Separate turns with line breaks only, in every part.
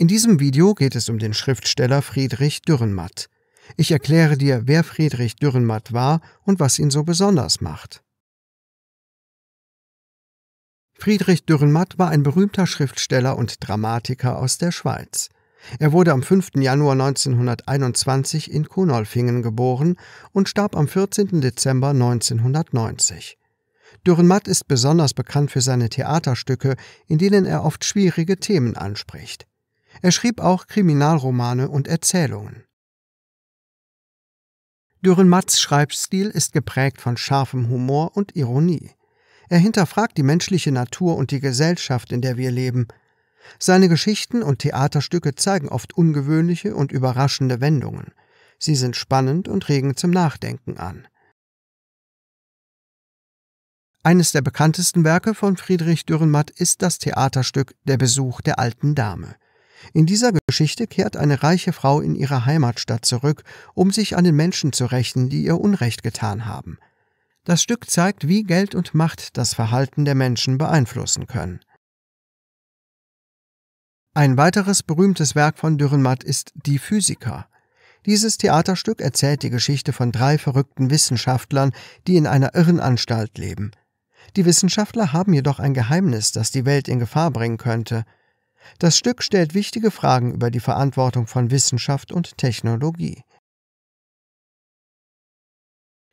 In diesem Video geht es um den Schriftsteller Friedrich Dürrenmatt. Ich erkläre dir, wer Friedrich Dürrenmatt war und was ihn so besonders macht. Friedrich Dürrenmatt war ein berühmter Schriftsteller und Dramatiker aus der Schweiz. Er wurde am 5. Januar 1921 in Kunolfingen geboren und starb am 14. Dezember 1990. Dürrenmatt ist besonders bekannt für seine Theaterstücke, in denen er oft schwierige Themen anspricht. Er schrieb auch Kriminalromane und Erzählungen. Dürrenmatts Schreibstil ist geprägt von scharfem Humor und Ironie. Er hinterfragt die menschliche Natur und die Gesellschaft, in der wir leben. Seine Geschichten und Theaterstücke zeigen oft ungewöhnliche und überraschende Wendungen. Sie sind spannend und regen zum Nachdenken an. Eines der bekanntesten Werke von Friedrich Dürrenmatt ist das Theaterstück Der Besuch der alten Dame. In dieser Geschichte kehrt eine reiche Frau in ihre Heimatstadt zurück, um sich an den Menschen zu rächen, die ihr Unrecht getan haben. Das Stück zeigt, wie Geld und Macht das Verhalten der Menschen beeinflussen können. Ein weiteres berühmtes Werk von Dürrenmatt ist Die Physiker. Dieses Theaterstück erzählt die Geschichte von drei verrückten Wissenschaftlern, die in einer Irrenanstalt leben. Die Wissenschaftler haben jedoch ein Geheimnis, das die Welt in Gefahr bringen könnte – das Stück stellt wichtige Fragen über die Verantwortung von Wissenschaft und Technologie.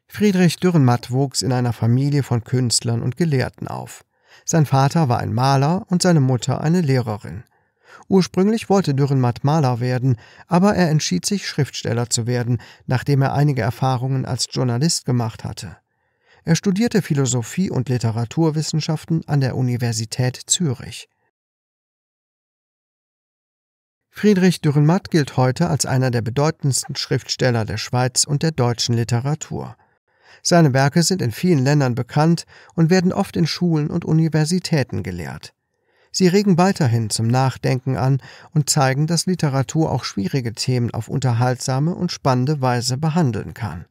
Friedrich Dürrenmatt wuchs in einer Familie von Künstlern und Gelehrten auf. Sein Vater war ein Maler und seine Mutter eine Lehrerin. Ursprünglich wollte Dürrenmatt Maler werden, aber er entschied sich, Schriftsteller zu werden, nachdem er einige Erfahrungen als Journalist gemacht hatte. Er studierte Philosophie und Literaturwissenschaften an der Universität Zürich. Friedrich Dürrenmatt gilt heute als einer der bedeutendsten Schriftsteller der Schweiz und der deutschen Literatur. Seine Werke sind in vielen Ländern bekannt und werden oft in Schulen und Universitäten gelehrt. Sie regen weiterhin zum Nachdenken an und zeigen, dass Literatur auch schwierige Themen auf unterhaltsame und spannende Weise behandeln kann.